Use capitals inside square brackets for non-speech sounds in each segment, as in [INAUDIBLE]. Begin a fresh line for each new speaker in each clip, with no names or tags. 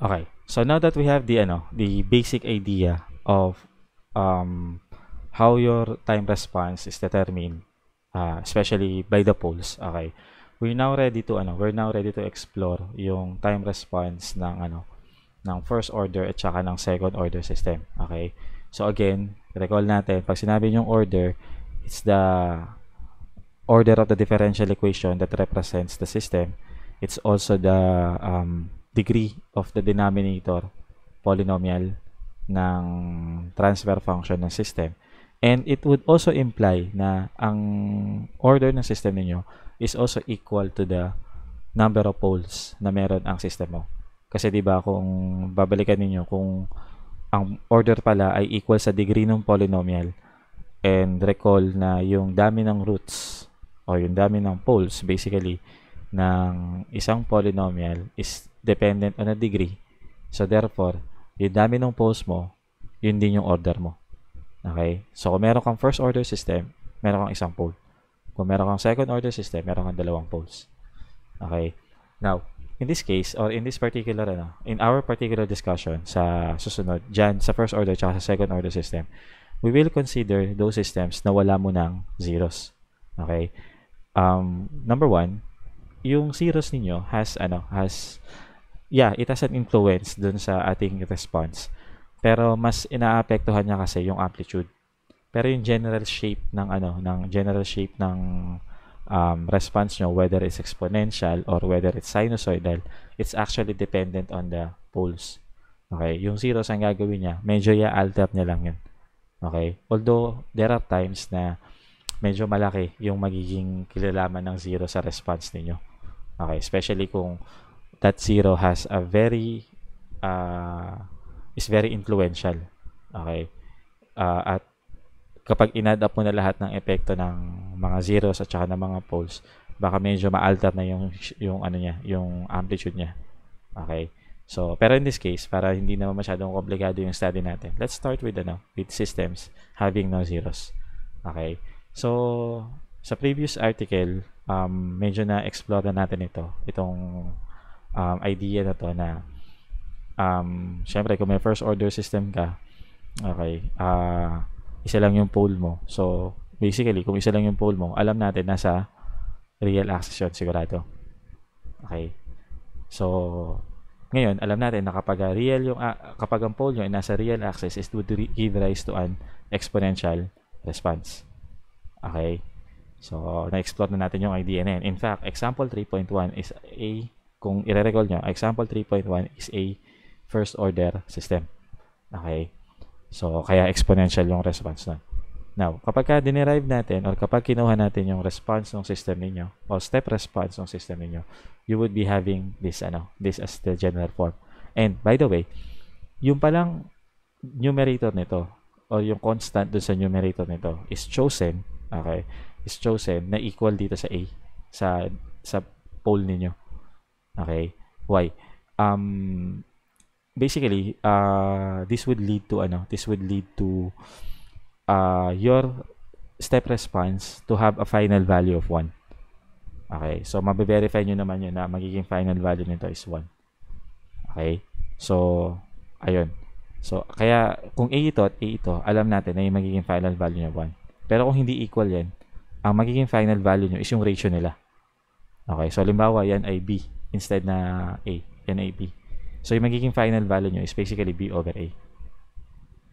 Okay. So now that we have the ano, the basic idea of um, how your time response is determined, uh, especially by the polls. Okay. We're now ready to ano, we're now ready to explore yung time response ng ano ng first order at saka ng second order system. Okay? So again, recall natin, pag sinabi yung order, it's the order of the differential equation that represents the system. It's also the um, degree of the denominator polynomial ng transfer function ng system. And it would also imply na ang order ng system ninyo is also equal to the number of poles na meron ang system mo. Kasi 'di ba kung babalikan niyo kung ang order pala ay equal sa degree ng polynomial and recall na yung dami ng roots o yung dami ng poles basically ng isang polynomial is dependent on a degree. So therefore, yung dami ng poles mo, yun din yung order mo. Okay? So kung meron kang first order system, meron kang isang pole. Kung meron kang second order system, meron kang dalawang poles. Okay? Now, in this case, or in this particular, ano, in our particular discussion sa susunod, dyan, sa first order tsaka sa second order system, we will consider those systems na wala mo ng zeros. Okay? Um, number one, yung zeros ninyo has, ano, has yeah, it has an influence dun sa ating response. Pero mas inaapektuhan niya kasi yung amplitude. Pero yung general shape ng ano, ng general shape ng um, response nyo, whether it's exponential or whether it's sinusoidal, it's actually dependent on the poles. Okay? Yung zeros ang gagawin niya, medyo ya alter niya lang yun. Okay? Although, there are times na medyo malaki yung magiging kilalaman ng zero sa response ninyo. Okay? Especially kung that zero has a very uh, is very influential. Okay? Uh, at kapag inad up mo na lahat ng epekto ng mga zeros at saka ng mga poles, baka medyo maalter na yung yung ano niya, yung amplitude niya. Okay? So, pero in this case, para hindi naman masyadong komplikado yung study natin, let's start with ano, with systems having no zeros. Okay? So, sa previous article, um, medyo na-explore na natin ito, itong um, idea na to na um, syempre kung may first order system ka, okay, uh, isa lang yung pole mo. So, basically, kung isa lang yung pole mo, alam natin nasa real access yun, sigurado. Okay. So, ngayon, alam natin na kapag real yung uh, kapag ang pole nyo ay nasa real axis, it would give rise to an exponential response. Okay? So, na-explore na natin yung idea na yan. In fact, example 3.1 is a kung i-recall nyo, example 3.1 is a first order system. Okay? So, kaya exponential yung response nun. Now, kapag ka dinerive natin or kapag kinuha natin yung response ng system ninyo or step response ng system ninyo, you would be having this, ano, this as the general form. And by the way, yung palang numerator nito or yung constant do sa numerator nito is chosen, okay, is chosen na equal dito sa A sa sa pole ninyo. Okay? Why? Um, basically, uh, this would lead to, ano, this would lead to uh, your step response to have a final value of 1. Okay? So, mabe-verify nyo naman yun na magiging final value nito is 1. Okay? So, ayun. So, kaya kung A ito at A ito, alam natin na yung magiging final value niya 1. Pero kung hindi equal yan, ang magiging final value nyo is yung ratio nila. Okay, so halimbawa yan ay B instead na A. Yan ay B. So, yung magiging final value nyo is basically B over A.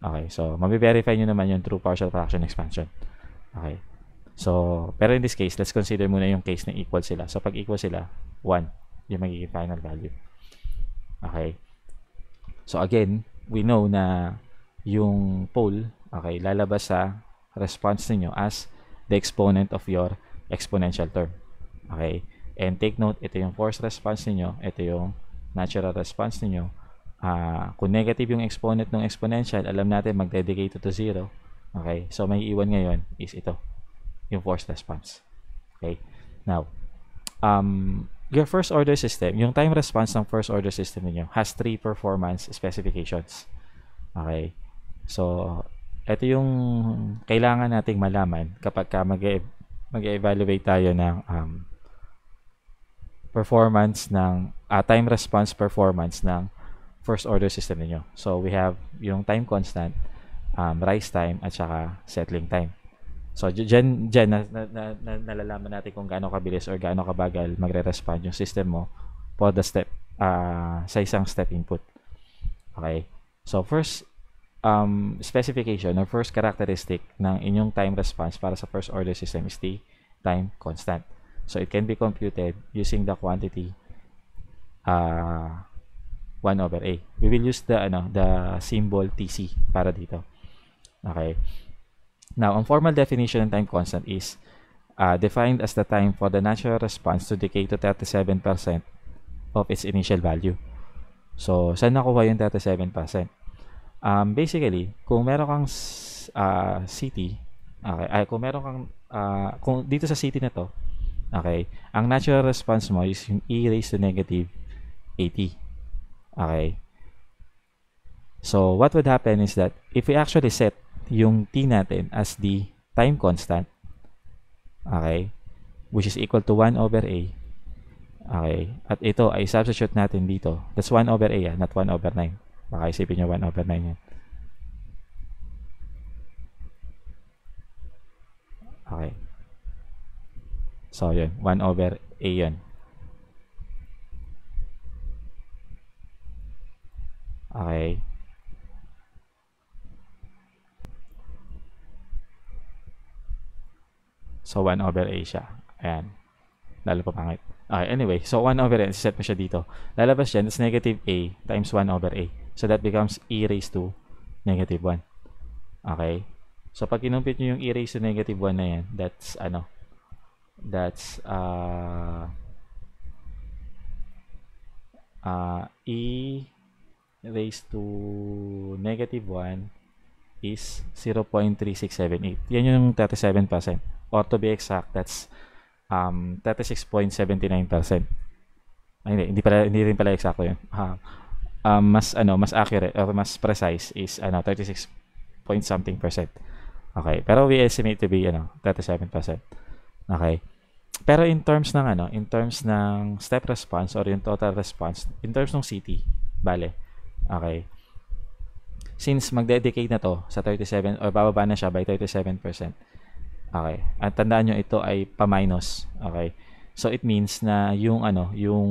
Okay. So, mabiverify nyo naman yung true partial fraction expansion. Okay. So, pero in this case, let's consider muna yung case na equal sila. So, pag equal sila, 1 yung magiging final value. Okay. So, again, we know na yung pole, okay, lalabas sa response niyo as the exponent of your exponential term. Okay. And take note, ito yung forced response niyo, ito yung natural response niyo. Uh, ah, kung negative yung exponent ng exponential, alam natin magdedicate to 0. Okay? So, may iwan ngayon is ito, yung forced response. Okay? Now, um, your first order system, yung time response ng first order system niyo has three performance specifications. Okay? So, ito yung kailangan nating malaman kapag ka mag-evaluate mag tayo ng um, performance ng uh, time response performance ng first order system niyo. So we have yung time constant, um, rise time at saka settling time. So dyan, dyan na, na, na, na, nalalaman natin kung gaano kabilis or gaano kabagal magre-respond yung system mo for the step uh, sa isang step input. Okay? So first um, specification or first characteristic ng inyong time response para sa first order system is the time constant. So it can be computed using the quantity uh, 1 over A. We will use the ano, the symbol TC para dito. Okay. Now, ang formal definition ng time constant is uh, defined as the time for the natural response to decay to 37% of its initial value. So, saan nakuha yung 37%? Um, basically, kung meron kang uh, city, okay, ay, kung meron kang, uh, kung dito sa city na to, Okay? Ang natural response mo is yung e raised to negative 80. Okay? So, what would happen is that if we actually set yung t natin as the time constant, okay, which is equal to 1 over a, okay, at ito ay substitute natin dito. That's 1 over a, ah, not 1 over 9. Baka isipin nyo 1 over 9 yan. Okay. So, yun. 1 over A yun. Okay. So, 1 over A siya. Ayan. Lalo pa pangit. Okay, anyway. So, 1 over A. Set mo siya dito. Lalabas yan. That's negative A times 1 over A. So, that becomes E raised to negative 1. Okay. So, pag kinumpit nyo yung E raised to negative 1 na yan, that's ano, that's uh, uh, e raised to negative 1 is 0.3678. Yan yung 37%. Or to be exact, that's um, 36.79%. Ay, hindi, hindi, pala, hindi rin pala eksakto yun. Uh, um, mas, ano, mas accurate or mas precise is ano, 36 point something percent. Okay, pero we estimate to be ano, 37%. Okay? Pero in terms ng ano, in terms ng step response or yung total response, in terms ng city, bale. Okay. Since magdedicate na to sa 37 or bababa na siya by 37%. Okay. At tandaan nyo ito ay pa-minus. Okay. So it means na yung ano, yung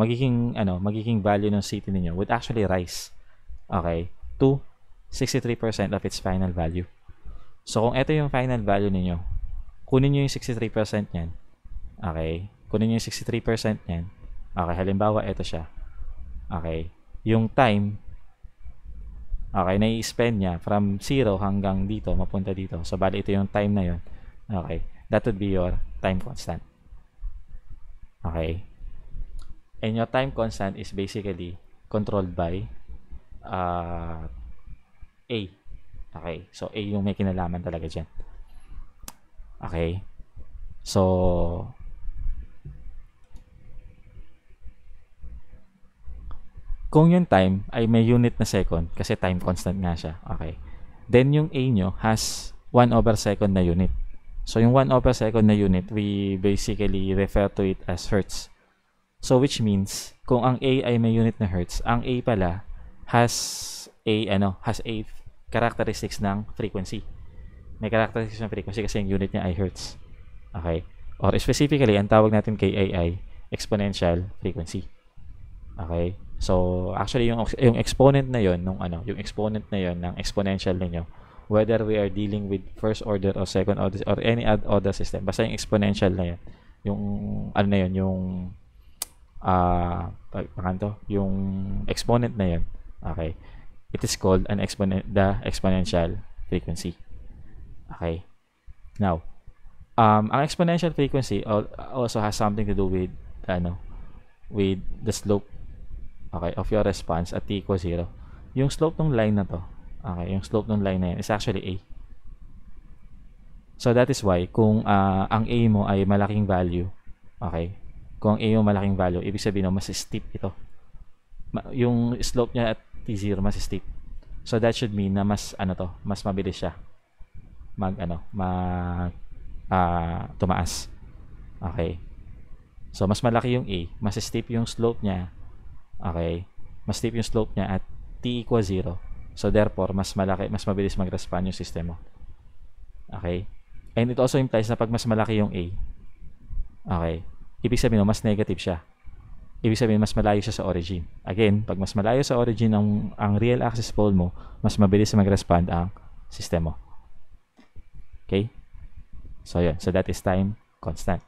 magiging ano, magiging value ng city niyo would actually rise. Okay? To 63% of its final value. So kung ito yung final value niyo kunin nyo yung 63% niyan. Okay? Kunin nyo yung 63% niyan. Okay, halimbawa, ito siya. Okay? Yung time, okay, nai-spend niya from 0 hanggang dito, mapunta dito. So, bali, ito yung time na yon. Okay? That would be your time constant. Okay? And your time constant is basically controlled by uh, A. Okay? So, A yung may kinalaman talaga dyan. Okay? So, kung yung time ay may unit na second kasi time constant nga siya. Okay. Then yung A nyo has 1 over second na unit. So yung 1 over second na unit, we basically refer to it as hertz. So which means kung ang A ay may unit na hertz, ang A pala has a ano, has a characteristics ng frequency. May characteristic frequency kasi yung unit niya ay hertz. Okay? Or specifically, ang tawag natin kay AI, exponential frequency. Okay? So, actually, yung, yung exponent na yon nung ano, yung exponent na yon ng exponential ninyo, whether we are dealing with first order or second order or any other system, basta yung exponential na yon yung, ano na yon yung, ah, uh, pakanto, yung exponent na yon okay, it is called an exponent, the exponential frequency. Okay. Now, um, ang exponential frequency also has something to do with ano, with the slope okay, of your response at t equals 0. Yung slope ng line na to, okay, yung slope ng line na yan is actually a. So that is why kung uh, ang a mo ay malaking value, okay, kung ang a mo malaking value, ibig sabihin no, mas steep ito. Ma- yung slope niya at t0 mas steep. So that should mean na mas ano to, mas mabilis siya mag ano, mag uh, tumaas. Okay. So mas malaki yung A, mas steep yung slope niya. Okay. Mas steep yung slope niya at t equals 0. So therefore, mas malaki, mas mabilis mag-respond yung sistema Okay? And it also implies na pag mas malaki yung A, okay, ibig sabihin mas negative siya. Ibig sabihin, mas malayo siya sa origin. Again, pag mas malayo sa origin ang, ang real axis pole mo, mas mabilis mag-respond ang sistema mo. Okay? So, yun. So, that is time constant.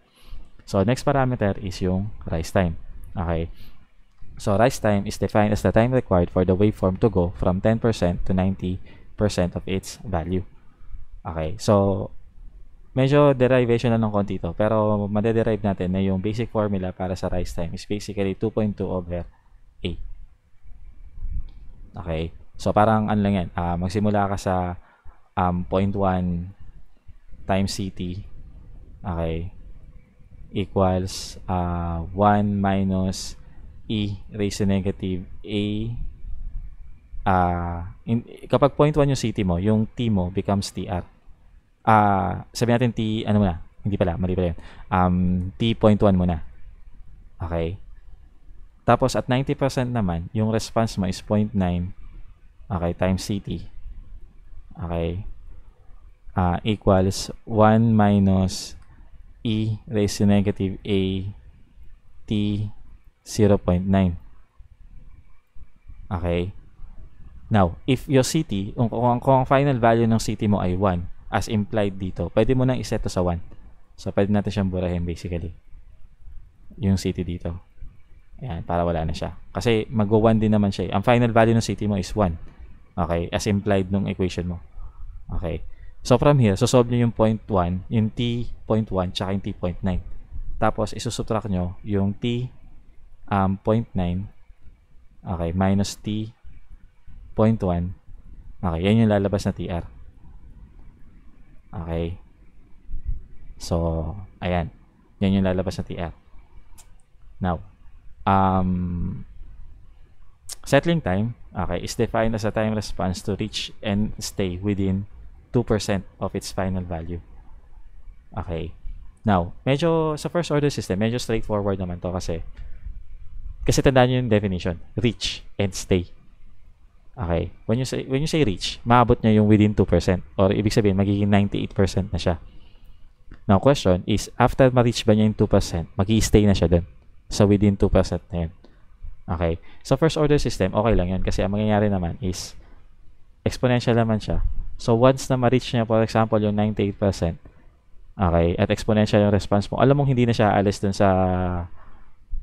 So, next parameter is yung rise time. Okay? So, rise time is defined as the time required for the waveform to go from 10% to 90% of its value. Okay? So, medyo derivation na ng konti ito. Pero, madederive natin na yung basic formula para sa rise time is basically 2.2 over A. Okay? So, parang ano lang yan. Uh, magsimula ka sa um, 0.1 times ct okay equals uh, 1 minus e raised to negative a uh, in, kapag point 1 yung ct mo yung t mo becomes tr uh, sabi natin t ano muna hindi pala mali pala yun um, t.1 muna okay tapos at 90% naman yung response mo is 0.9 okay times ct okay uh, equals 1 minus e raised to negative a t 0.9. Okay? Now, if your city, kung, kung, kung ang final value ng city mo ay 1, as implied dito, pwede mo nang iset to sa 1. So, pwede natin siyang burahin basically. Yung city dito. Ayan, para wala na siya. Kasi mag-1 din naman siya. Eh. Ang final value ng city mo is 1. Okay? As implied ng equation mo. Okay? So from here, sosolve nyo yung 0.1, 1, yung t.1 tsaka yung t.9. Tapos isusubtract nyo yung t um, 0.9 okay, minus t 0.1 okay, yan yung lalabas na TR okay so, ayan yan yung lalabas na TR now um, settling time okay, is defined as a time response to reach and stay within 2% of its final value. Okay. Now, medyo sa first order system, medyo straightforward naman to kasi kasi tandaan niyo yung definition, reach and stay. Okay. When you say when you say reach, maabot niya yung within 2% or ibig sabihin magiging 98% na siya. Now, question is after ma-reach ba niya yung 2%, magi-stay na siya doon sa so, within 2% na yun. Okay. Sa so, first order system, okay lang yun kasi ang mangyayari naman is exponential naman siya So once na ma-reach niya, for example, yung 98%, okay, at exponential yung response mo, alam mong hindi na siya aalis dun sa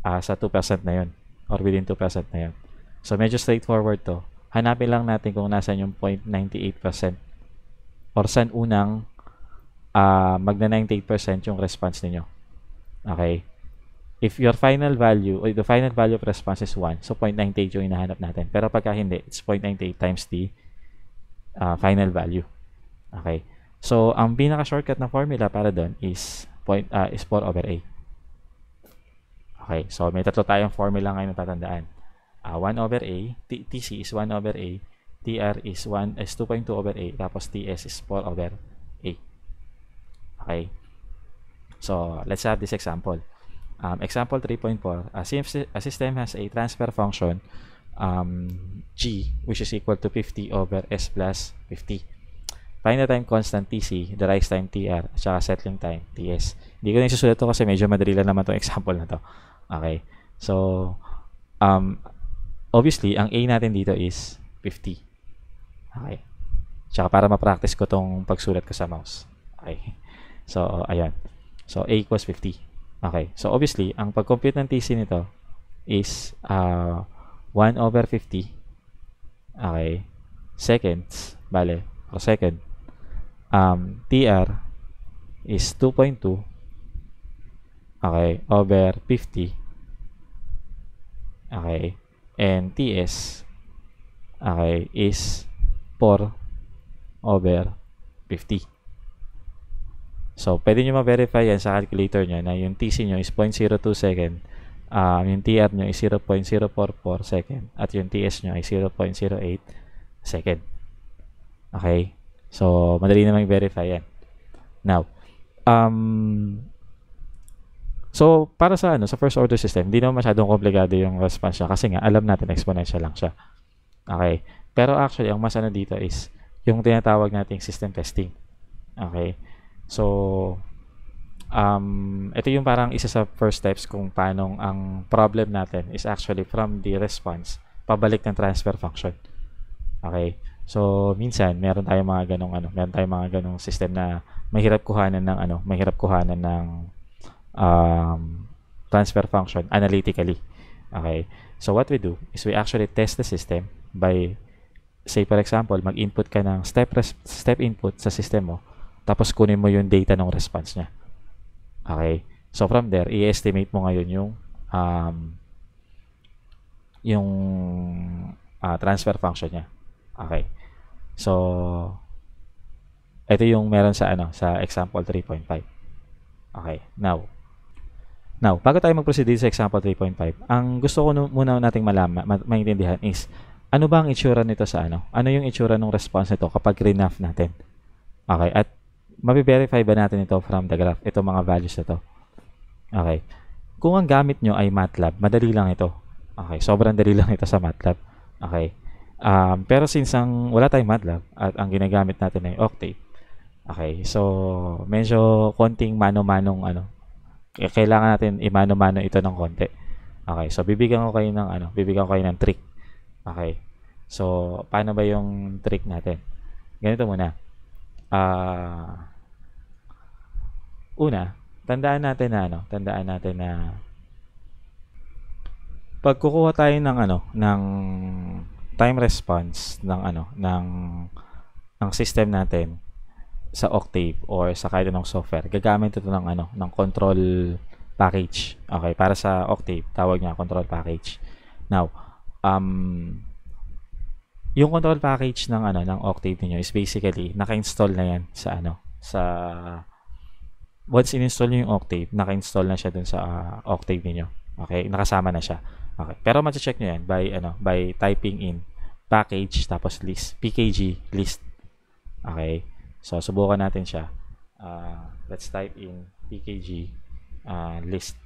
uh, sa 2% na yun or within 2% na yun. So medyo straightforward to. Hanapin lang natin kung nasan yung 0.98% or saan unang uh, magna 98% yung response niyo Okay? If your final value, or the final value of response is 1, so 0.98 yung hinahanap natin. Pero pagka hindi, it's 0.98 times t uh, final value. Okay. So, ang pinaka-shortcut na formula para doon is point uh, is 4 over 8. Okay. So, may tatlo tayong formula ngayon na tatandaan. Uh, ah, 1 over A, T TC is 1 over A, TR is 1 is 2.2 over A, tapos TS is 4 over A. Okay. So, let's have this example. Um, example 3.4, a, a system has a transfer function um, G, which is equal to 50 over S plus 50. Find the time constant TC, the rise time TR, at saka settling time TS. Hindi ko na isusulat to kasi medyo madali naman itong [LAUGHS] example na to. Okay. So, um, obviously, ang A natin dito is 50. Okay. Tsaka para ma-practice ko tong pagsulat ko sa mouse. Okay. So, ayan. So, A equals 50. Okay. So, obviously, ang pag-compute ng TC nito is uh, 1 over 50. Okay. Seconds. Bale, per second. Um, TR is 2.2. Okay. Over 50. Okay. And TS okay, is 4 over 50. So, pwede nyo ma-verify yan sa calculator nyo na yung TC nyo is 0.02 second um, yung TR nyo is 0.044 second at yung TS nyo ay 0.08 second. Okay? So, madali na mag-verify yan. Now, um, so, para sa ano, sa first order system, hindi naman masyadong komplikado yung response niya kasi nga, alam natin, exponential lang siya. Okay? Pero actually, ang mas ano dito is yung tinatawag nating system testing. Okay? So, um, ito yung parang isa sa first steps kung paano ang problem natin is actually from the response pabalik ng transfer function. Okay? So, minsan, meron tayong mga ganong ano, meron tayong mga ganong system na mahirap kuhanan ng ano, mahirap kuhanan ng um, transfer function analytically. Okay? So, what we do is we actually test the system by say for example, mag-input ka ng step step input sa system mo tapos kunin mo yung data ng response niya. Okay? So from there, i-estimate mo ngayon yung um, yung uh, transfer function niya. Okay. So ito yung meron sa ano sa example 3.5. Okay. Now Now, bago tayo mag-proceed sa example 3.5, ang gusto ko muna nating malaman, ma maintindihan is ano ba ang itsura nito sa ano? Ano yung itsura ng response nito kapag green natin? Okay, at mabe-verify ba natin ito from the graph, ito mga values na to? Okay. Kung ang gamit nyo ay MATLAB, madali lang ito. Okay, sobrang dali lang ito sa MATLAB. Okay. Um, pero since ang wala tayong MATLAB at ang ginagamit natin ay Octave, Okay, so medyo konting mano-manong ano. Eh, kailangan natin imano-mano ito ng konti. Okay, so bibigyan ko kayo ng ano, bibigyan ko kayo ng trick. Okay. So paano ba yung trick natin? Ganito muna uh, una, tandaan natin na ano, tandaan natin na pag tayo ng ano, ng time response ng ano, ng ng system natin sa Octave or sa kahit anong software, gagamit ito ng ano, ng control package. Okay, para sa Octave, tawag niya control package. Now, um, yung control package ng ano ng Octave niyo is basically naka-install na 'yan sa ano sa once in-install niyo yung Octave, naka-install na siya dun sa uh, Octave niyo. Okay, nakasama na siya. Okay. Pero ma-check niyo 'yan by ano by typing in package tapos list pkg list. Okay? So subukan natin siya. Uh, let's type in pkg uh, list.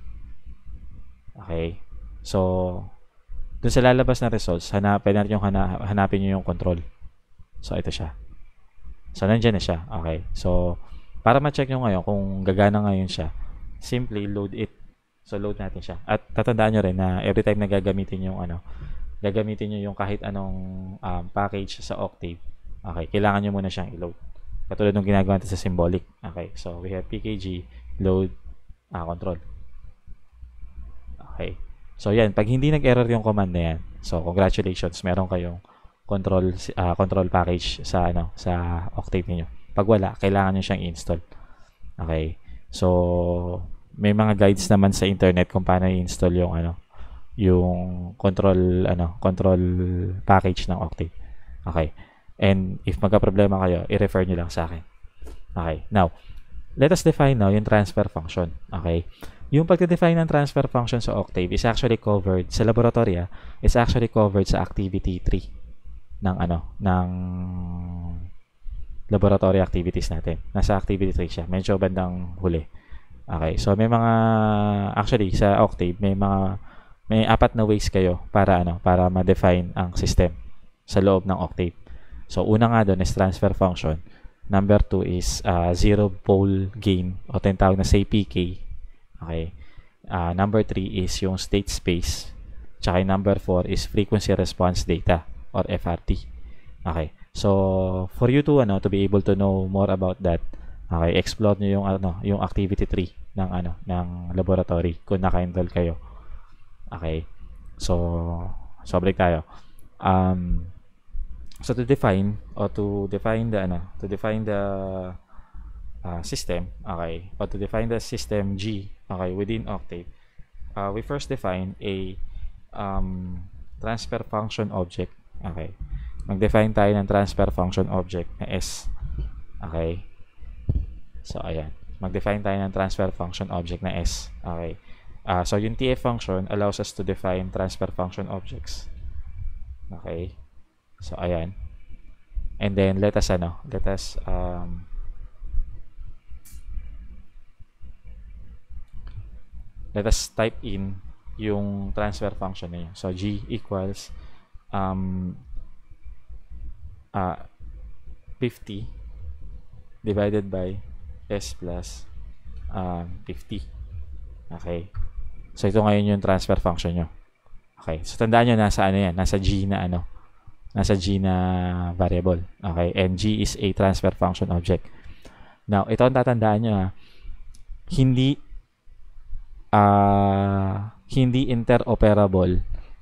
Okay? So doon sa lalabas na results, hanapin natin yung hana, hanapin niyo yung control. So ito siya. So nandiyan na siya. Okay. So para ma-check niyo ngayon kung gagana ngayon siya, simply load it. So load natin siya. At tatandaan niyo rin na every time na gagamitin niyo yung ano, gagamitin niyo yung kahit anong um, package sa Octave. Okay, kailangan niyo muna siyang i-load. Katulad ng ginagawa natin sa symbolic. Okay, so we have pkg load uh, control. Okay. So, yan. Pag hindi nag-error yung command na yan, so, congratulations. Meron kayong control uh, control package sa ano sa Octave niyo. Pag wala, kailangan niyo siyang install. Okay. So, may mga guides naman sa internet kung paano i-install yung ano yung control ano control package ng Octave. Okay. And if magka-problema kayo, i-refer niyo lang sa akin. Okay. Now, let us define now yung transfer function. Okay. Yung pagde-define ng transfer function sa Octave is actually covered sa laboratorya, is actually covered sa activity 3 ng ano, ng laboratory activities natin. Nasa activity 3 siya. Medyo bandang huli. Okay. So may mga actually sa Octave may mga may apat na ways kayo para ano, para ma-define ang system sa loob ng Octave. So una nga doon is transfer function. Number 2 is uh, ah, zero pole gain o tinatawag na say PK Okay. Uh, number 3 is yung state space. Tsaka number 4 is frequency response data or FRT. Okay. So for you to ano to be able to know more about that, okay, explore niyo yung ano, yung activity 3 ng ano ng laboratory kung naka-enroll kayo. Okay. So so balik tayo. Um so to define or to define the ano, to define the uh, system, okay, or to define the system G okay within Octave uh, we first define a um, transfer function object okay mag-define tayo ng transfer function object na S okay so ayan mag-define tayo ng transfer function object na S okay uh, so yung TF function allows us to define transfer function objects okay so ayan and then let us ano let us um, let us type in yung transfer function na yun. So, G equals um, uh, 50 divided by S plus um, uh, 50. Okay. So, ito ngayon yung transfer function nyo. Okay. So, tandaan nyo, nasa ano yan? Nasa G na ano? Nasa G na variable. Okay. And G is a transfer function object. Now, ito ang tatandaan nyo ha. Hindi uh, hindi interoperable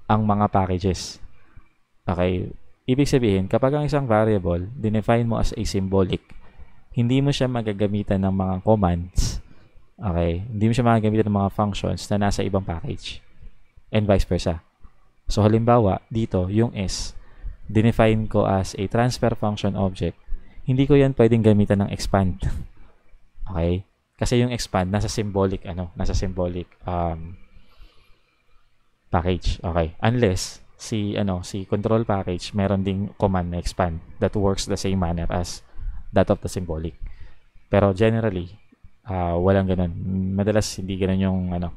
ang mga packages. Okay? Ibig sabihin, kapag ang isang variable, dinefine mo as a symbolic, hindi mo siya magagamitan ng mga commands. Okay? Hindi mo siya magagamitan ng mga functions na nasa ibang package. And vice versa. So, halimbawa, dito, yung s, dinefine ko as a transfer function object. Hindi ko yan pwedeng gamitan ng expand. [LAUGHS] okay? Kasi yung expand nasa symbolic ano, nasa symbolic um, package. Okay. Unless si ano, si control package meron ding command na expand that works the same manner as that of the symbolic. Pero generally, uh, walang ganun. Madalas hindi ganun yung ano,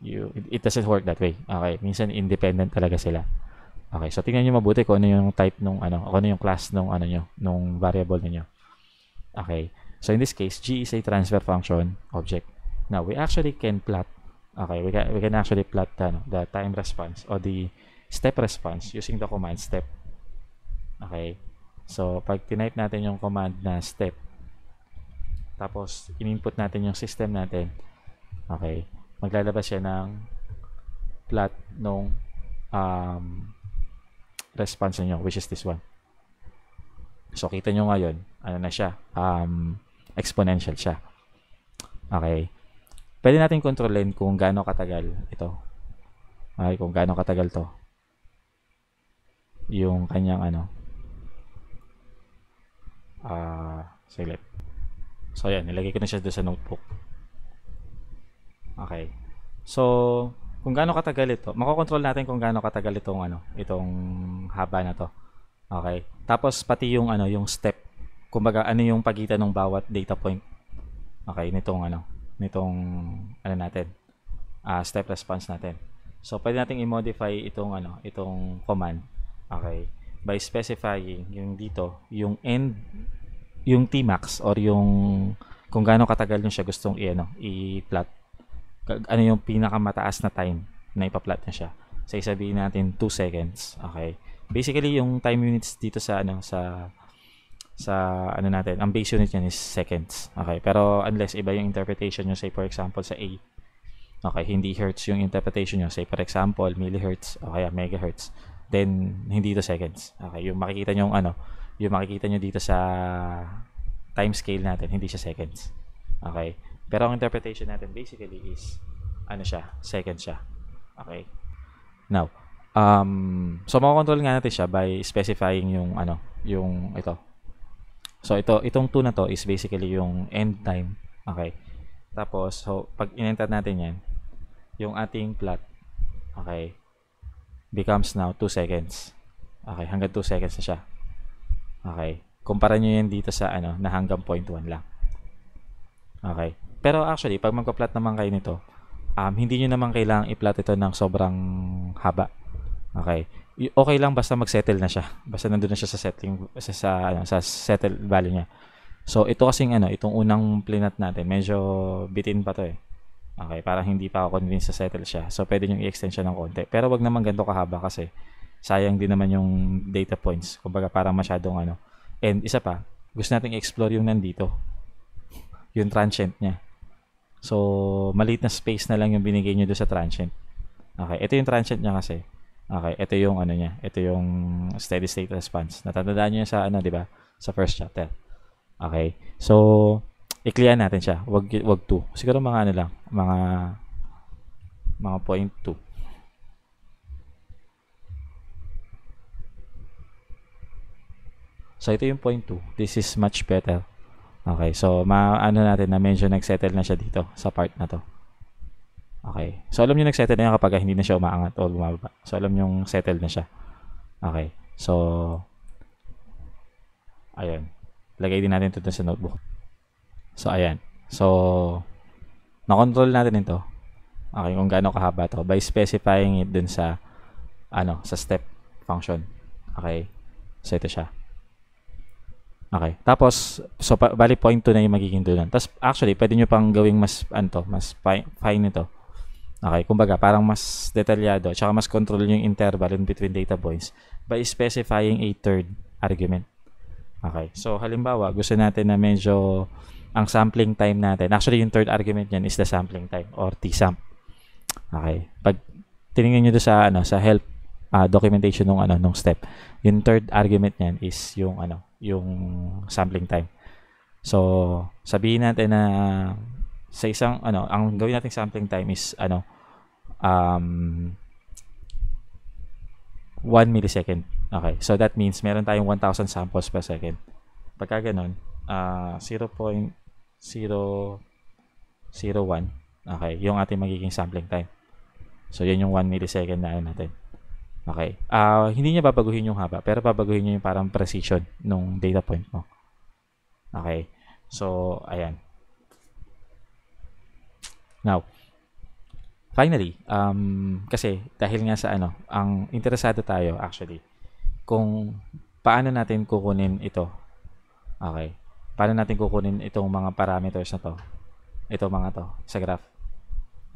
you, it doesn't work that way. Okay, minsan independent talaga sila. Okay, so tingnan niyo mabuti kung ano yung type nung ano, kung ano yung class nung ano niyo, nung variable niyo. Okay. So in this case, G is a transfer function object. Now we actually can plot, okay, we can, we can actually plot the, ano, the time response or the step response using the command step. Okay. So pag type natin yung command na step, tapos in-input natin yung system natin, okay, maglalabas siya ng plot nung um, response niyo which is this one. So kita nyo ngayon, ano na siya, um, exponential siya. Okay. Pwede natin kontrolin kung gaano katagal ito. Okay, kung gaano katagal to. Yung kanyang ano. Ah, uh, saglit. So, yan. Nilagay ko na siya doon sa notebook. Okay. So, kung gaano katagal ito, makokontrol natin kung gaano katagal itong ano, itong haba na to. Okay. Tapos pati yung ano, yung step kumbaga ano yung pagitan ng bawat data point. Okay, nitong ano, nitong ano natin, uh, step response natin. So pwede nating i-modify itong ano, itong command. Okay, by specifying yung dito, yung end yung Tmax or yung kung gaano katagal yung siya gustong i-ano, i-plot. Ano yung pinakamataas na time na ipa-plot niya siya. Say so, sabihin natin 2 seconds. Okay. Basically yung time units dito sa ano sa sa ano natin, ang base unit niyan is seconds. Okay, pero unless iba yung interpretation niyo say for example sa A, okay, hindi hertz yung interpretation niyo say for example millihertz o kaya megahertz, then hindi to seconds. Okay, yung makikita niyo yung ano, yung makikita niyo dito sa time scale natin, hindi siya seconds. Okay, pero ang interpretation natin basically is ano siya, seconds siya. Okay. Now, um, so makokontrol nga natin siya by specifying yung ano, yung ito, So ito itong 2 na to is basically yung end time. Okay. Tapos so pag in inenter natin 'yan, yung ating plot okay becomes now 2 seconds. Okay, hanggang 2 seconds na siya. Okay. Kumpara niyo 'yan dito sa ano na hanggang 0.1 lang. Okay. Pero actually, pag magpa-plot naman kayo nito, um, hindi niyo naman kailangang i-plot ito ng sobrang haba. Okay okay lang basta mag-settle na siya. Basta nandoon na siya sa setting sa sa, ano, sa settle value niya. So ito kasing ano, itong unang plinat natin, medyo bitin pa to eh. Okay, parang hindi pa ako convinced sa settle siya. So pwede yung i-extend siya ng konti. Pero wag naman ganito kahaba kasi sayang din naman yung data points. Kumbaga parang masyadong ano. And isa pa, gusto nating i explore yung nandito. Yung transient niya. So, maliit na space na lang yung binigay niyo do sa transient. Okay, ito yung transient niya kasi Okay, ito yung ano niya. Ito yung steady state response. Natatandaan niyo sa ano, 'di ba? Sa first chapter. Okay. So, i-clear natin siya. Wag wag 2. Siguro mga ano lang, mga mga point 2. So, ito yung point 2. This is much better. Okay. So, maano natin na medyo nag-settle na siya dito sa part na to. Okay. So, alam nyo nag-settle na yan kapag hindi na siya umaangat o bumababa. So, alam nyo settled na siya. Okay. So, ayun. Lagay din natin ito sa notebook. So, ayan. So, na-control natin ito. Okay, kung gaano kahaba to by specifying it dun sa ano, sa step function. Okay. So, ito siya. Okay. Tapos, so, bali point 2 na yung magiging doon. Tapos, actually, pwede nyo pang gawing mas, ano to, mas fine, fine ito. Okay, kumbaga parang mas detalyado tsaka mas control yung interval in between data points by specifying a third argument. Okay, so halimbawa gusto natin na medyo ang sampling time natin. Actually, yung third argument niyan is the sampling time or tsamp. Okay. Pag tiningnan niyo do sa ano sa help uh, documentation ng ano nung step, yung third argument niyan is yung ano, yung sampling time. So, sabihin natin na sa isang ano, ang gawin natin sampling time is ano um 1 millisecond. Okay. So that means meron tayong 1000 samples per second. Pagka ganun, uh, ah, 0.001 okay, yung ating magiging sampling time. So yun yung 1 millisecond na ano natin. Okay. Uh, hindi niya babaguhin yung haba, pero babaguhin niya yung parang precision ng data point mo. Okay. So, ayan. Now, finally, um, kasi dahil nga sa ano, ang interesado tayo actually kung paano natin kukunin ito. Okay. Paano natin kukunin itong mga parameters na to? Ito mga to sa graph.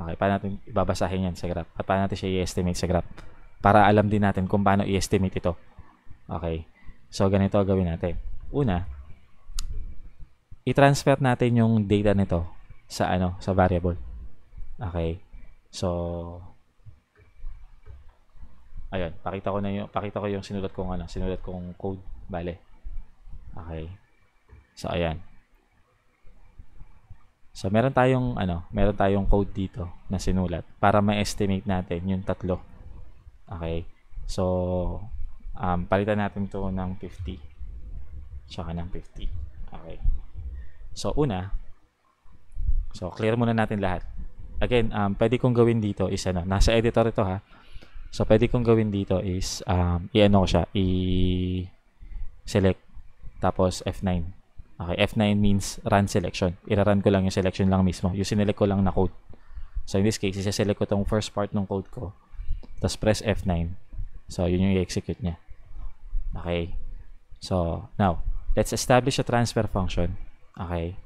Okay, paano natin ibabasahin yan sa graph? At paano natin siya i-estimate sa graph? Para alam din natin kung paano i-estimate ito. Okay. So, ganito gawin natin. Una, i-transfer natin yung data nito sa ano, sa variable. Okay. So, ayun, pakita ko na yung, pakita ko yung sinulat kong ano, sinulat kong code. Bale. Okay. So, ayan. So, meron tayong, ano, meron tayong code dito na sinulat para ma-estimate natin yung tatlo. Okay. So, um, palitan natin to ng 50. Tsaka ng 50. Okay. So, una, so, clear muna natin lahat again, um, pwede kong gawin dito is ano, nasa editor ito ha. So, pwede kong gawin dito is um, i-ano ko siya, i-select tapos F9. Okay, F9 means run selection. Ira-run ko lang yung selection lang mismo. Yung sinelect ko lang na code. So, in this case, isa-select ko tong first part ng code ko. Tapos, press F9. So, yun yung i-execute niya. Okay. So, now, let's establish a transfer function. Okay.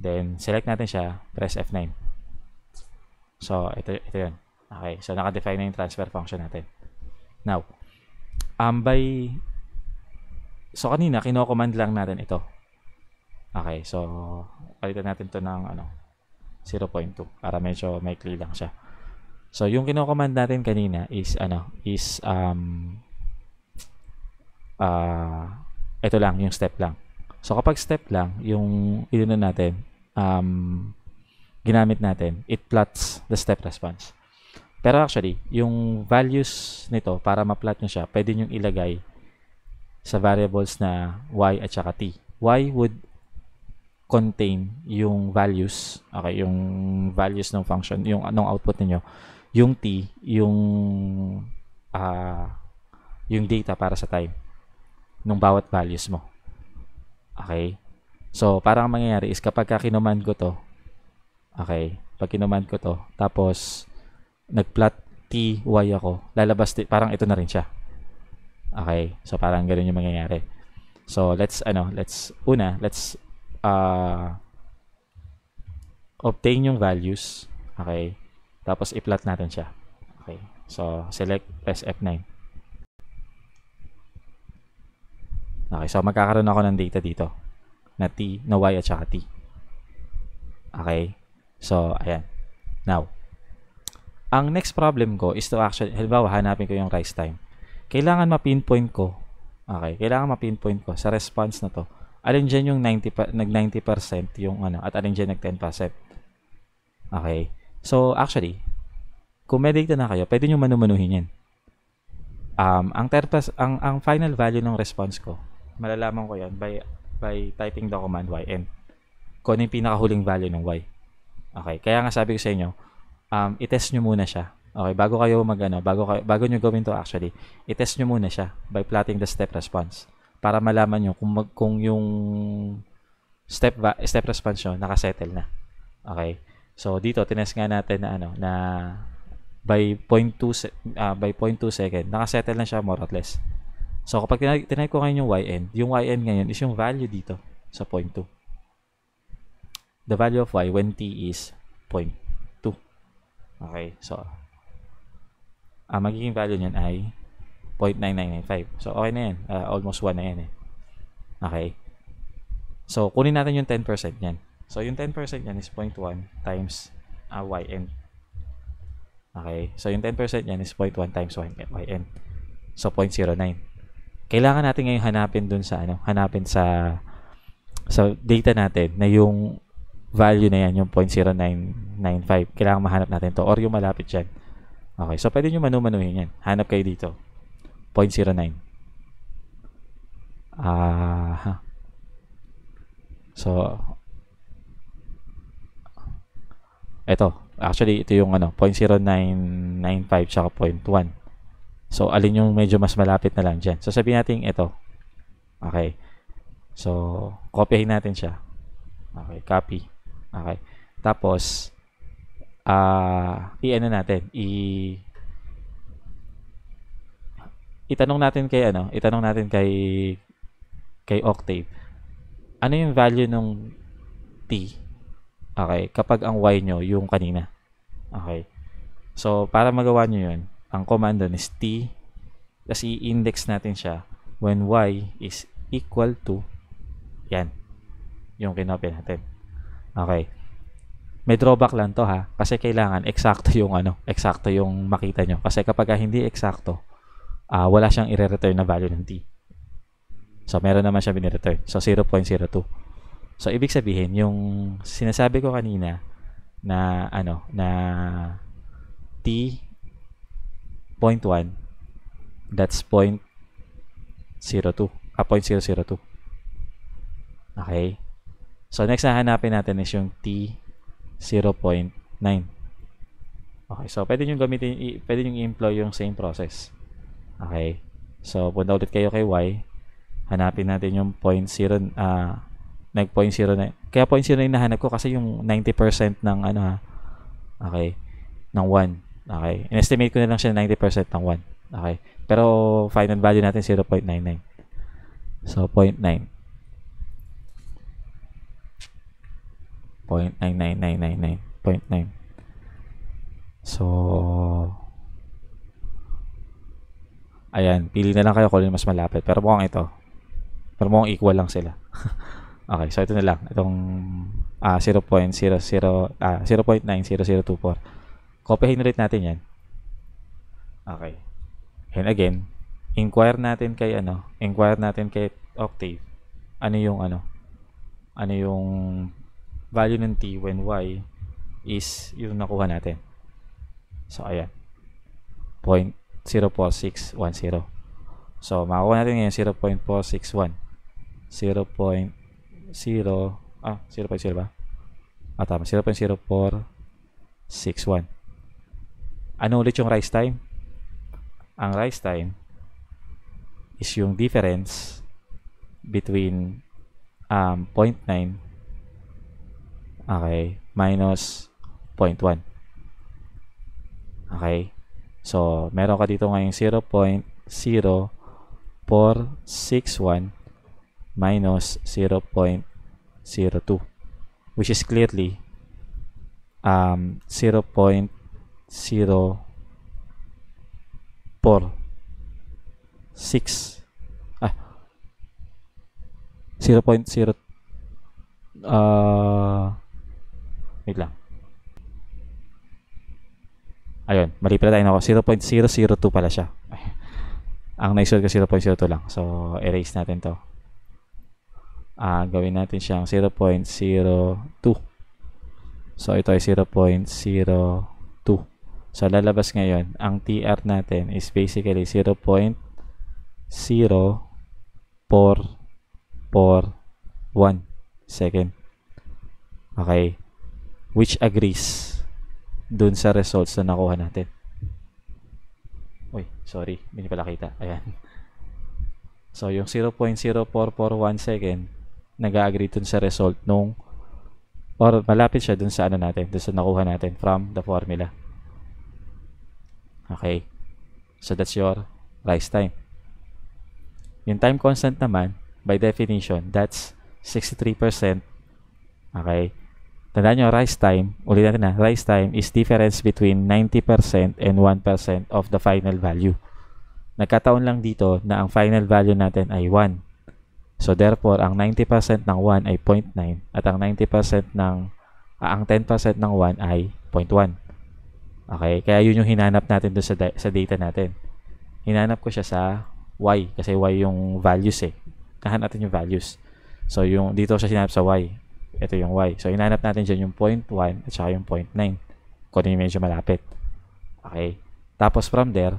Then, select natin siya. Press F9. So, ito, ito yun. Okay, so naka-define na yung transfer function natin. Now, um, by... So, kanina, kinocommand lang natin ito. Okay, so, palitan natin to ng ano, 0.2 para medyo maikli lang siya. So, yung kinocommand natin kanina is, ano, is, um, uh, ito lang, yung step lang. So, kapag step lang, yung, ilo natin, um, ginamit natin, it plots the step response. Pero actually, yung values nito, para ma-plot nyo siya, pwede nyo ilagay sa variables na y at saka t. y would contain yung values, okay, yung values ng function, yung anong output niyo, yung t, yung uh, yung data para sa time ng bawat values mo. Okay? So, parang mangyayari is kapag kinuman ko to, Okay. Pag kinuman ko to, tapos nagplot ty ako, lalabas din, parang ito na rin siya. Okay. So parang ganoon yung mangyayari. So let's ano, let's una, let's uh, obtain yung values. Okay. Tapos i-plot natin siya. Okay. So select press F9. Okay, so magkakaroon ako ng data dito na t, na y at saka t. Okay? So, ayan. Now, ang next problem ko is to actually, halimbawa, hanapin ko yung rise time. Kailangan ma-pinpoint ko, okay, kailangan ma-pinpoint ko sa response na to. Alin dyan yung 90, nag-90% yung ano, at alin dyan nag-10%. Okay. So, actually, kung may data na kayo, pwede nyo manumanuhin yan. Um, ang, terpas, ang, ang final value ng response ko, malalaman ko yan by, by typing the command yn. Kung ano yung pinakahuling value ng y. Okay, kaya nga sabi ko sa inyo, um, i-test nyo muna siya. Okay, bago kayo magano, bago kayo, bago niyo gawin to actually, i-test nyo muna siya by plotting the step response para malaman niyo kung mag, kung yung step va, step response nyo nakasettle na. Okay. So dito tinest nga natin na ano na by 0.2 uh, ah, by 0.2 second nakasettle na siya more or less. So kapag tinay ko ngayon yung yn, yung yn ngayon is yung value dito sa 0.2 the value of y when t is 0.2. Okay, so, ang magiging value niyan ay 0.9995. So, okay na yan. Uh, almost 1 na yan eh. Okay. So, kunin natin yung 10% niyan. So, yung 10% niyan is 0.1 times uh, ah, yn. Okay. So, yung 10% niyan is 0.1 times yn. So, 0.09. Kailangan natin ngayon hanapin dun sa ano, hanapin sa sa data natin na yung value na yan, yung 0.0995. Kailangan mahanap natin to or yung malapit dyan. Okay, so pwede nyo manu-manuhin yan. Hanap kayo dito. 0.09. Ah, uh, So, ito. Actually, ito yung ano, 0.0995 tsaka 0.1. So, alin yung medyo mas malapit na lang dyan. So, sabihin natin ito. Okay. So, kopyahin natin siya. Okay, copy. Okay. Tapos, ah uh, i-ano natin, i itanong natin kay ano, itanong natin kay kay Octave. Ano yung value ng T? Okay, kapag ang Y nyo, yung kanina. Okay. So, para magawa nyo yun, ang command doon is T, tapos i-index natin siya when Y is equal to, yan, yung kinopia natin. Okay. May drawback lang to ha. Kasi kailangan eksakto yung ano, eksakto yung makita nyo. Kasi kapag hindi eksakto, uh, wala siyang i-return na value ng t. So, meron naman siya bin-return. So, 0.02. So, ibig sabihin, yung sinasabi ko kanina na ano, na t.1 that's 0.02 ah, 0.002 okay So, next na hanapin natin is yung T0.9. Okay, so pwede nyo gamitin, pwede nyo i-employ yung same process. Okay. So, punta ulit kayo kay Y. Hanapin natin yung 0.0, uh, ah, nag 0.09. Kaya 0.09 nahanap ko kasi yung 90% ng ano ha. Ah, okay. Ng 1. Okay. In-estimate ko na lang siya 90% ng 1. Okay. Pero final value natin 0.99. So, 0.9. 0.99999.9. So, ayan, pili na lang kayo kung mas malapit. Pero mukhang ito. Pero mukhang equal lang sila. [LAUGHS] okay, so ito na lang. Itong uh, 0.00, uh, 0.90024. Copyhin ulit natin yan. Okay. And again, inquire natin kay ano, inquire natin kay Octave. Ano yung ano? Ano yung value ng t when y is yung nakuha natin. So, ayan. 0.04610. So, makukuha natin ngayon 0.461. 0.0 ah, 0.0 ba? Ah, tama. 0.0461. Ano ulit yung rise time? Ang rise time is yung difference between um, 0.9 Okay. Minus 0.1. Okay. So, meron ka dito ngayong 0.0461 minus 0.02 which is clearly um, 0.04 6 ah 0.0 Ah. Wait lang. Ayun, mali pala tayo ako. 0.002 pala siya. [LAUGHS] ang naisulat ko 0.02 lang. So, erase natin to. Uh, gawin natin siyang 0.02. So, ito ay 0.02. So, lalabas ngayon, ang TR natin is basically 0.0441. second. Okay which agrees dun sa results na nakuha natin. Uy, sorry, hindi pala kita. Ayan. [LAUGHS] So, yung 0.0441 second, nag-agree dun sa result nung or malapit siya dun sa ano natin, dun sa nakuha natin from the formula. Okay. So, that's your rise time. Yung time constant naman, by definition, that's 63%. Okay? Tandaan nyo, rise time, ulit natin na, rise time is difference between 90% and 1% of the final value. Nagkataon lang dito na ang final value natin ay 1. So therefore, ang 90% ng 1 ay 0.9 at ang 90% ng uh, ang 10% ng 1 ay 0.1. Okay? Kaya yun yung hinanap natin doon sa, da- sa data natin. Hinanap ko siya sa y kasi y yung values eh. Kahan natin yung values. So yung dito siya hinanap sa y ito yung y. So, inanap natin dyan yung 0.1 at saka yung 0.9 kung yung medyo malapit. Okay. Tapos from there,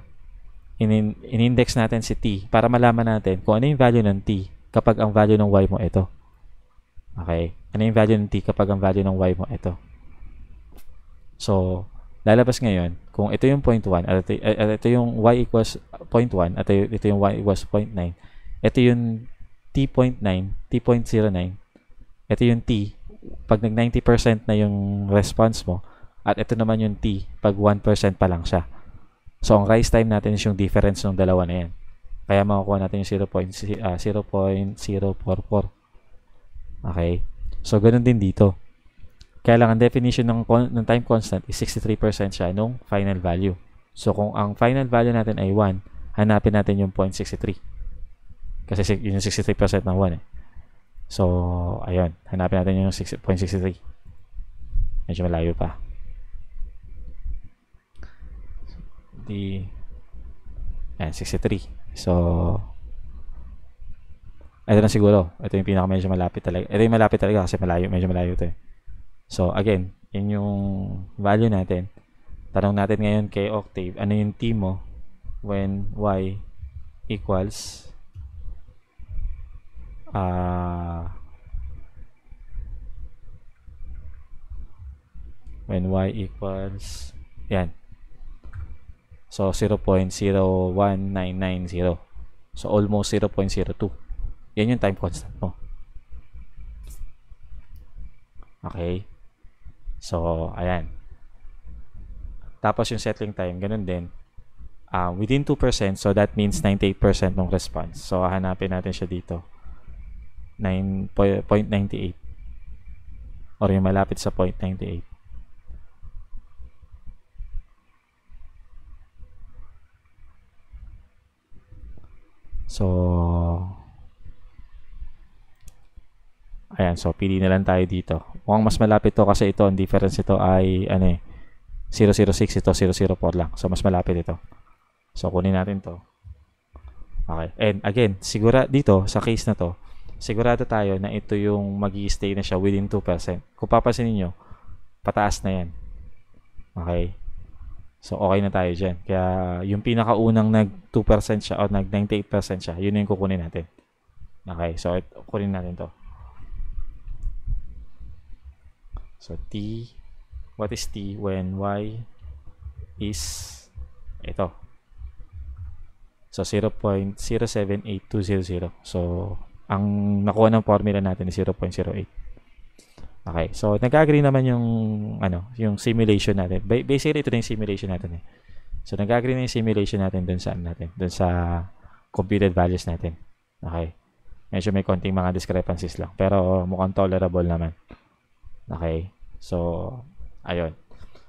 in in-index natin si t para malaman natin kung ano yung value ng t kapag ang value ng y mo ito. Okay. Ano yung value ng t kapag ang value ng y mo ito. So, lalabas ngayon kung ito yung 0.1 at ito, at ito yung y equals 0.1 at ito yung y equals 0.9 ito yung t.9 t.09 ito yung T. Pag nag 90% na yung response mo, at ito naman yung T, pag 1% pa lang siya. So, ang rise time natin is yung difference ng dalawa na yan. Kaya makukuha natin yung 0.044. 0.044. Ah, okay? So, ganun din dito. Kaya lang, ang definition ng, ng time constant is 63% siya nung final value. So, kung ang final value natin ay 1, hanapin natin yung 0.63. Kasi yun yung 63% ng 1 eh. So, ayun. Hanapin natin yung 6.63. Medyo malayo pa. Di, ayan, 63. So, ito na siguro. Ito yung pinaka medyo malapit talaga. Ito yung malapit talaga kasi malayo, medyo malayo ito eh. So, again, yun yung value natin. Tanong natin ngayon kay Octave, ano yung T mo when Y equals uh, when y equals yan so 0.01990 so almost 0.02 yan yung time constant mo okay so ayan tapos yung settling time ganun din uh, within 2% so that means 98% ng response so hahanapin natin siya dito 0.98 or yung malapit sa 0.98. So, ayan. So, pili na lang tayo dito. Mukhang mas malapit to kasi ito, ang difference ito ay, ano eh, 006 ito, 004 lang. So, mas malapit ito. So, kunin natin to. Okay. And again, sigura dito, sa case na to, sigurado tayo na ito yung mag stay na siya within 2%. Kung papansin niyo pataas na yan. Okay? So, okay na tayo dyan. Kaya, yung pinakaunang nag 2% siya o nag 98% siya, yun yung kukunin natin. Okay, so, it, kunin natin to. So, T, what is T when Y is ito. So, 0.078200. So, ang nakuha ng formula natin is 0.08. Okay. So, nag-agree naman yung, ano, yung simulation natin. Basically, ito na yung simulation natin eh. So, nag-agree na yung simulation natin dun sa, ano natin, dun sa computed values natin. Okay. Medyo may konting mga discrepancies lang. Pero, mukhang tolerable naman. Okay. So, ayun.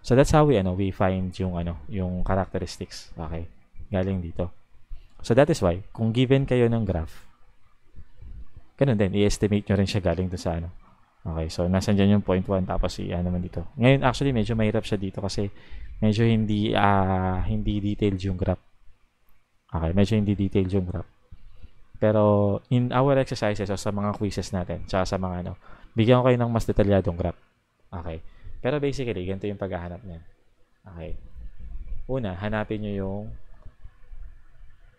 So, that's how we, ano, we find yung, ano, yung characteristics. Okay. Galing dito. So, that is why, kung given kayo ng graph, ganun din, i-estimate nyo rin siya galing doon sa ano. Okay, so nasan dyan yung 0.1 tapos i-ano naman dito. Ngayon, actually, medyo mahirap siya dito kasi medyo hindi, uh, hindi detailed yung graph. Okay, medyo hindi detailed yung graph. Pero in our exercises o sa mga quizzes natin, tsaka sa mga ano, bigyan ko kayo ng mas detalyadong graph. Okay. Pero basically, ganito yung paghahanap niyan. Okay. Una, hanapin nyo yung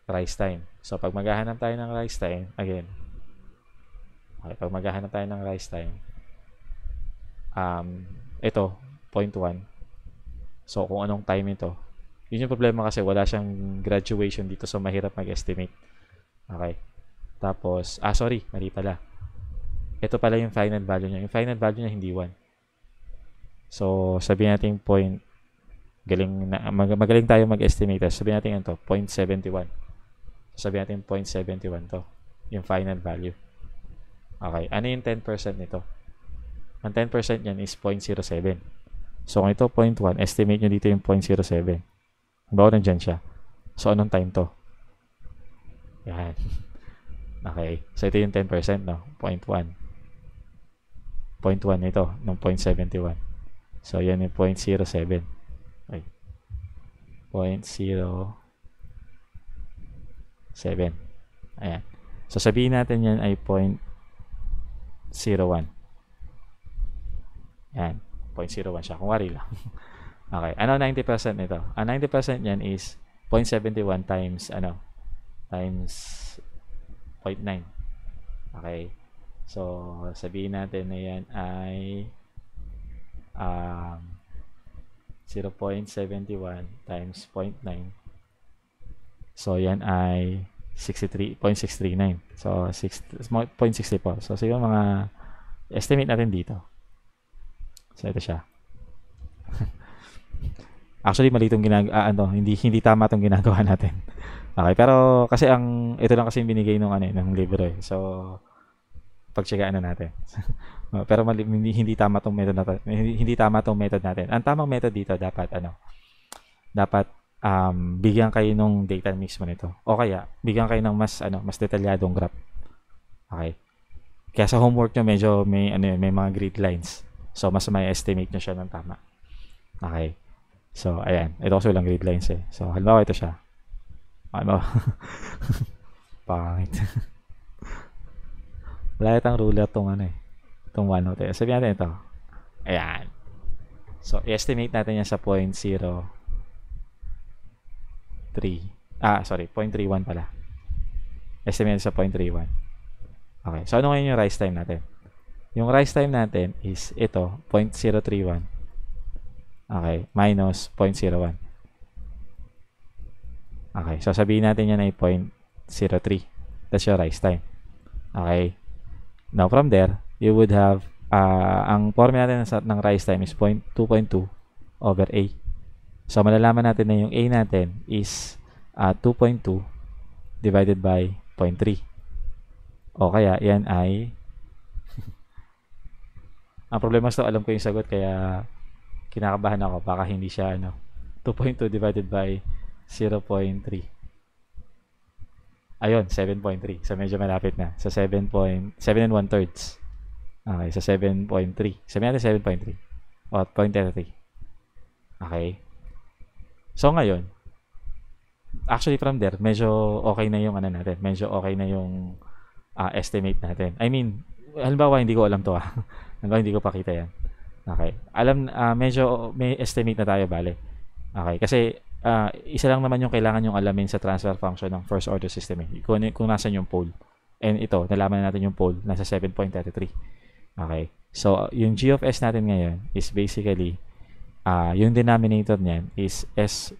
rise time. So, pag maghahanap tayo ng rise time, again, Okay, pag maghahanap tayo ng rise time, um, ito, 0.1. So, kung anong time ito. Yun yung problema kasi wala siyang graduation dito so mahirap mag-estimate. Okay. Tapos, ah sorry, mali pala. Ito pala yung final value niya. Yung final value niya hindi 1. So, sabihin natin point galing na, mag, magaling tayo mag-estimate. Sabihin natin ito, 0.71. Sabihin natin 0.71 to, yung final value. Okay, ano yung 10% nito? Ang 10% yan is 0.07. So, kung ito 0.1, estimate nyo dito yung 0.07. Bawa nandyan siya. So, anong time to? Yan. [LAUGHS] Okay. So, ito yung 10%, no? 0.1. 0.1 ito, ng 0.71. So, yan yung 0.07. Ay. 0.07. Ayan. So, sabihin natin yan ay 0.07. 0.01. Yan. 0.01 siya. Kung wari lang. [LAUGHS] okay. Ano 90% nito? Ang 90% yan is 0.71 times ano? Times 0.9. Okay. So, sabihin natin na yan ay um, 0.71 times 0.9. So, yan ay 63.639. So, 6, 0.64. So, siguro mga estimate natin dito. So, ito siya. [LAUGHS] Actually, mali itong ginagawa. Ah, ano, hindi, hindi tama itong ginagawa [LAUGHS] natin. okay, pero kasi ang, ito lang kasi binigay ng ano, eh, ng libro eh. So, pagtsagaan na natin. [LAUGHS] pero mali, hindi, hindi tama tong method natin. Hindi, hindi tama tong method natin. Ang tamang method dito dapat, ano, dapat um, bigyan kayo ng data mismo nito. O kaya, bigyan kayo ng mas, ano, mas detalyadong graph. Okay. Kaya sa homework nyo, medyo may, ano may mga grid lines. So, mas may estimate nyo siya ng tama. Okay. So, ayan. Ito kasi walang grid lines eh. So, halimbawa ito siya. Ano? [LAUGHS] Pangit. [LAUGHS] Wala itang ruler tong ano eh. Itong one hotel. Eh. Sabihin natin ito. Ayan. So, estimate natin yan sa point 0 Ah, sorry. 0.31 pala. Estimated sa 0.31. Okay. So, ano ngayon yung rise time natin? Yung rise time natin is ito, 0.031. Okay. Minus 0.01. Okay. So, sabihin natin yan ay 0.03. That's your rise time. Okay. Now, from there, you would have, uh, ang formula natin ng rise time is 2.2 over A. So, malalaman natin na yung A natin is uh, ah, 2.2 divided by 0.3. O kaya, yan ay [LAUGHS] ang problema sa alam ko yung sagot kaya kinakabahan ako baka hindi siya ano 2.2 divided by 0.3 ayun 7.3 so medyo malapit na sa 7 point 7 and 1 thirds okay sa 7.3 sabihin natin 7.3 o 0.33 okay So ngayon, actually from there, medyo okay na yung ano natin. Medyo okay na yung uh, estimate natin. I mean, halimbawa hindi ko alam to [LAUGHS] ah. halimbawa hindi ko pakita yan. Okay. Alam, uh, medyo may estimate na tayo bale. Okay. Kasi uh, isa lang naman yung kailangan yung alamin sa transfer function ng first order system eh. Kung, kung nasan yung pole. And ito, nalaman na natin yung pole. Nasa 7.33. Okay. So, yung g of s natin ngayon is basically uh, yung denominator niyan is S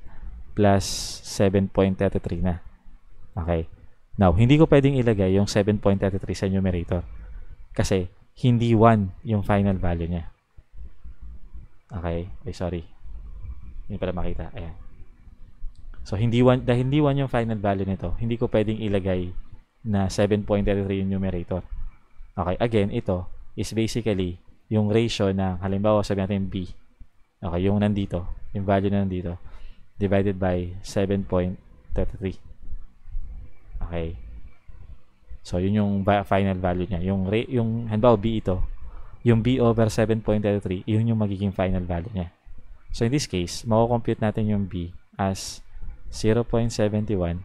plus 7.33 na. Okay. Now, hindi ko pwedeng ilagay yung 7.33 sa numerator kasi hindi 1 yung final value niya. Okay. Ay, sorry. Hindi pala makita. Ayan. So, hindi 1, dahil hindi 1 yung final value nito, hindi ko pwedeng ilagay na 7.33 yung numerator. Okay. Again, ito is basically yung ratio ng halimbawa sabi natin B Okay, yung nandito, yung value na nandito, divided by 7.33. Okay. So, yun yung final value niya. Yung, yung halimbawa, B ito, yung B over 7.33, yun yung magiging final value niya. So, in this case, compute natin yung B as 0.71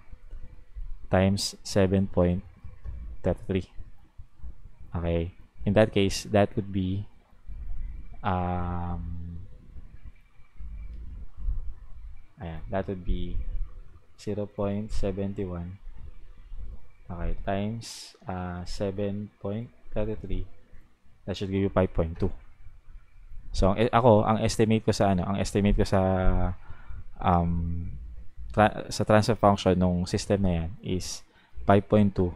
times 7.33. Okay. In that case, that would be um, Ayan, that would be 0.71 okay, times uh, 7.33 that should give you 5.2 so ang, e, ako, ang estimate ko sa ano, ang estimate ko sa um, tra sa transfer function ng system na yan is 5.2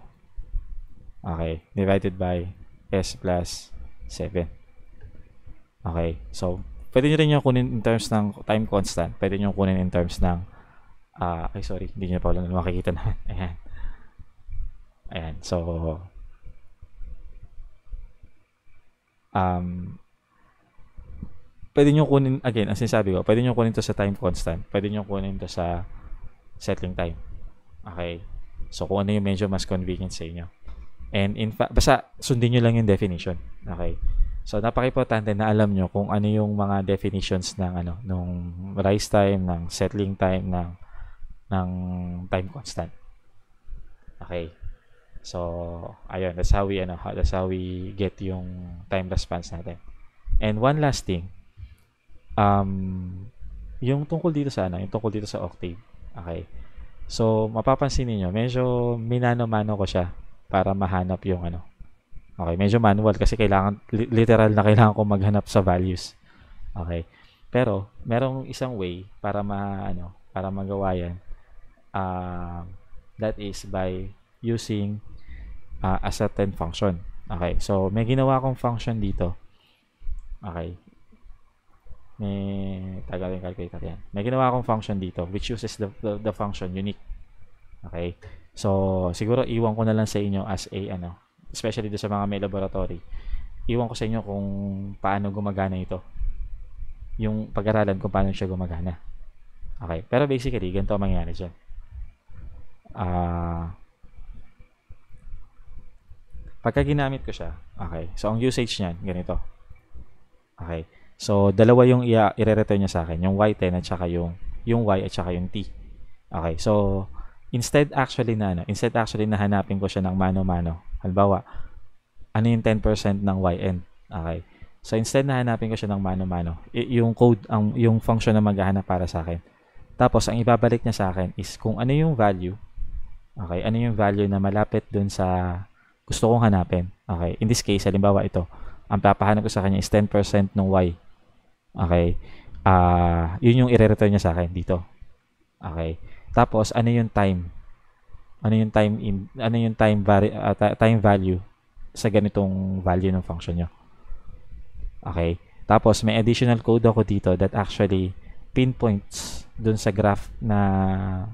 okay, divided by s plus 7 okay, so Pwede nyo rin yung kunin in terms ng time constant. Pwede nyo kunin in terms ng uh, ay sorry, hindi nyo pa wala makikita naman. [LAUGHS] Ayan. Ayan. So, um, pwede nyo kunin, again, as sinasabi ko, pwede nyo kunin to sa time constant. Pwede nyo kunin to sa settling time. Okay? So, kung ano yung medyo mas convenient sa inyo. And in fact, basta sundin nyo lang yung definition. Okay? So napakaimportante na alam nyo kung ano yung mga definitions ng ano nung rise time, ng settling time ng ng time constant. Okay. So ayun, that's how we ano, that's how we get yung time response natin. And one last thing. Um yung tungkol dito sa ano, yung tungkol dito sa octave. Okay. So mapapansin niyo, medyo minano-mano ko siya para mahanap yung ano, Okay, medyo manual kasi kailangan literal na kailangan ko maghanap sa values. Okay. Pero merong isang way para ma ano, para magawa 'yan. Uh, that is by using uh, a certain function. Okay. So may ginawa akong function dito. Okay. May tagal yung calculator yan. May ginawa akong function dito which uses the, the, the function unique. Okay. So siguro iwan ko na lang sa inyo as a ano, especially do sa mga may laboratory. Iwan ko sa inyo kung paano gumagana ito. Yung pag-aralan kung paano siya gumagana. Okay, pero basically, ganito ang mangyari dyan. Ah... Uh, pagka ginamit ko siya, okay, so ang usage niyan, ganito. Okay, so dalawa yung i-return niya sa akin, yung Y10 at saka yung, yung Y at saka yung T. Okay, so instead actually na ano, instead actually na hanapin ko siya ng mano-mano Halimbawa, ano yung 10% ng YN? Okay. So instead na hanapin ko siya ng mano-mano, yung code, ang yung function na maghahanap para sa akin. Tapos ang ibabalik niya sa akin is kung ano yung value. Okay, ano yung value na malapit dun sa gusto kong hanapin. Okay, in this case, halimbawa ito, ang papahanap ko sa kanya is 10% ng y. Okay, ah uh, yun yung ire-return niya sa akin dito. Okay, tapos ano yung time ano yung time in, ano yung time vari, uh, time value sa ganitong value ng function nyo. Okay? Tapos may additional code ako dito that actually pinpoints dun sa graph na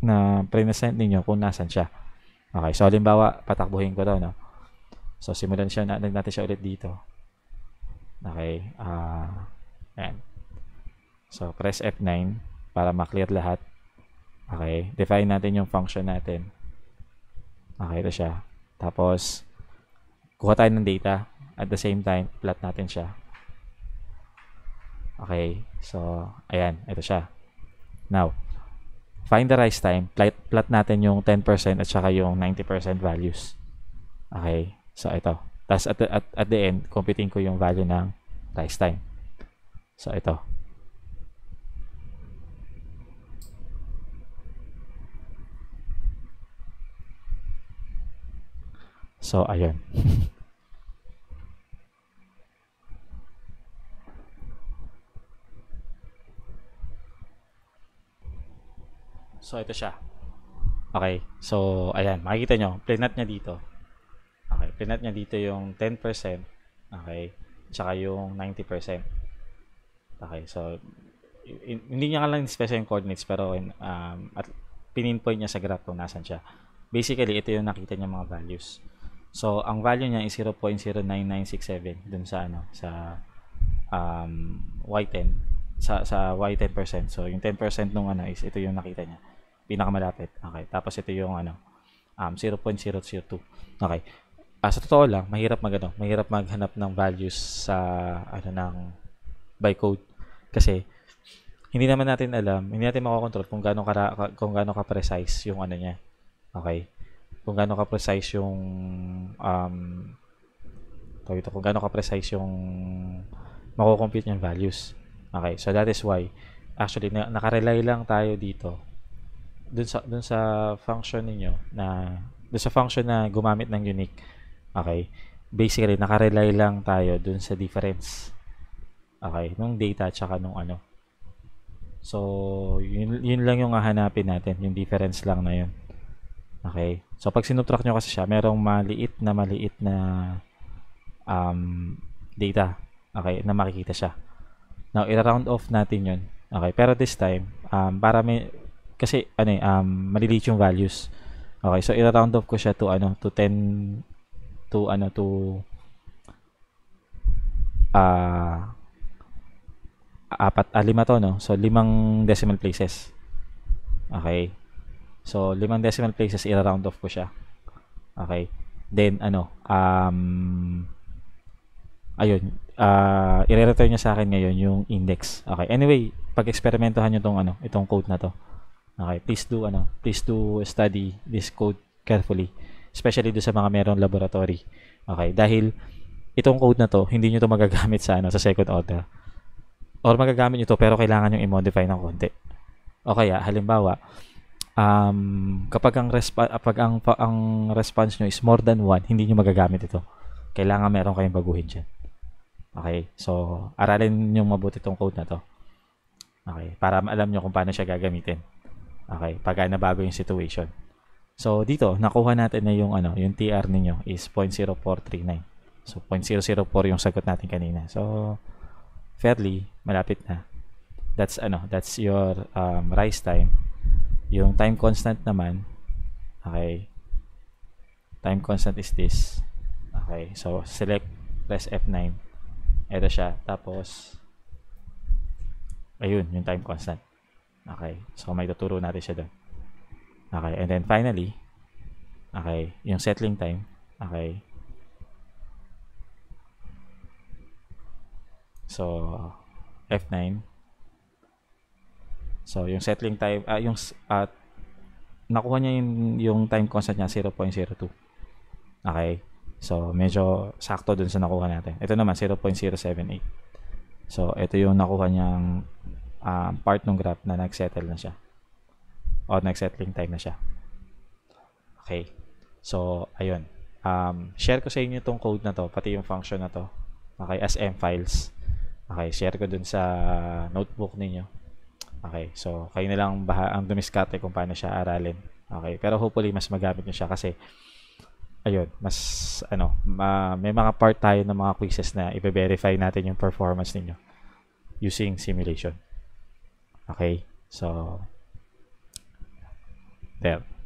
na present niyo kung nasan siya. Okay, so halimbawa, patakbuhin ko 'to, no. So simulan siya natin natin siya ulit dito. Okay, ah uh, So press F9 para ma-clear lahat. Okay? Define natin yung function natin. Okay, ito siya. Tapos, kuha tayo ng data. At the same time, plot natin siya. Okay? So, ayan. Ito siya. Now, find the rise time. Plot, plot natin yung 10% at saka yung 90% values. Okay? So, ito. Tapos, at, at, at the end, computing ko yung value ng rise time. So, ito. So, ayun. [LAUGHS] so, ito siya. Okay. So, ayan. Makikita nyo. Plinat niya dito. Okay. Plinat niya dito yung 10%. Okay. Tsaka yung 90%. Okay. So, in, hindi niya lang special yung coordinates pero in, um, at pininpoint niya sa graph kung nasan siya. Basically, ito yung nakita niya mga values. So, ang value niya is 0.09967 dun sa ano, sa um, Y10 sa sa Y10%. So, yung 10% nung ano is ito yung nakita niya. Pinakamalapit. Okay. Tapos ito yung ano um 0.002. Okay. Ah, sa totoo lang, mahirap magano, mahirap maghanap ng values sa ano ng by code kasi hindi naman natin alam, hindi natin makokontrol kung gaano ka kung gaano ka precise yung ano niya. Okay kung gaano ka-precise yung um, tawag ito, kung gaano ka-precise yung mako-compute yung values. Okay, so that is why actually na, nakarely lang tayo dito dun sa dun sa function niyo na dun sa function na gumamit ng unique. Okay. Basically, nakarely lang tayo dun sa difference. Okay, nung data at saka nung ano. So, yun, yun lang yung hahanapin natin, yung difference lang na yun. Okay? So, pag sinubtract nyo kasi siya, merong maliit na maliit na um, data. Okay? Na makikita siya. Now, i-round off natin yun. Okay? Pero this time, um, para may, kasi, ano eh, um, maliliit yung values. Okay? So, i-round off ko siya to, ano, to 10, to, ano, to, ah, uh, apat, ah, lima to, no? So, limang decimal places. Okay? So, limang decimal places, i-round off ko siya. Okay. Then, ano, um, ayun, uh, ah, i-return niya sa akin ngayon yung index. Okay. Anyway, pag-experimentohan niyo tong ano, itong code na to. Okay, please do ano, please do study this code carefully, especially do sa mga merong laboratory. Okay, dahil itong code na to, hindi niyo to magagamit sa ano, sa second order. Or magagamit niyo to pero kailangan niyo i-modify ng konti. O kaya halimbawa, um, kapag ang resp- pag ang, ang response nyo is more than one, hindi nyo magagamit ito. Kailangan meron kayong baguhin dyan. Okay? So, aralin nyo mabuti itong code na to. Okay? Para alam nyo kung paano siya gagamitin. Okay? Pagka nabago yung situation. So, dito, nakuha natin na yung, ano, yung TR ninyo is 0.0439. So, 0.004 yung sagot natin kanina. So, fairly, malapit na. That's, ano, that's your um, rise time yung time constant naman, okay, time constant is this. Okay, so select press F9. Ito siya. Tapos, ayun, yung time constant. Okay, so may tuturo natin siya doon. Okay, and then finally, okay, yung settling time, okay. So, F9, So, yung settling time, uh, yung, at uh, nakuha niya yung, yung time constant niya, 0.02. Okay? So, medyo sakto dun sa nakuha natin. Ito naman, 0.078. So, ito yung nakuha niyang uh, part ng graph na nagsettle na siya. O, nag-settling time na siya. Okay. So, ayun. Um, share ko sa inyo itong code na to, pati yung function na to. Okay, SM files. Okay, share ko dun sa notebook ninyo Okay, so kayo na lang baha, ang dumiskarte kung paano siya aralin. Okay, pero hopefully mas magamit niyo siya kasi ayun, mas ano, ma, may mga part tayo ng mga quizzes na i-verify natin yung performance ninyo using simulation. Okay? So there.